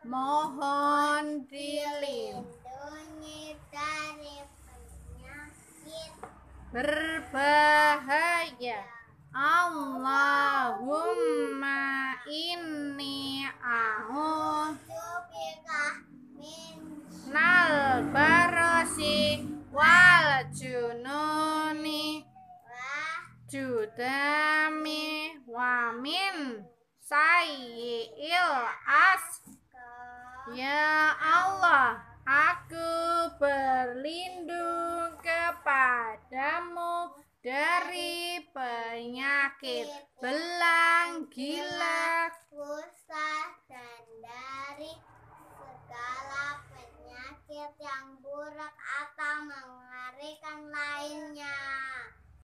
Mohon dilindungi dari penyakit berbahaya. Allahumma inni a'udzubika min nal barasi wal jununi wa min sayyi'il Ya Allah, aku berlindung kepadamu dari penyakit belang, gila, kusta, dan dari segala penyakit yang buruk.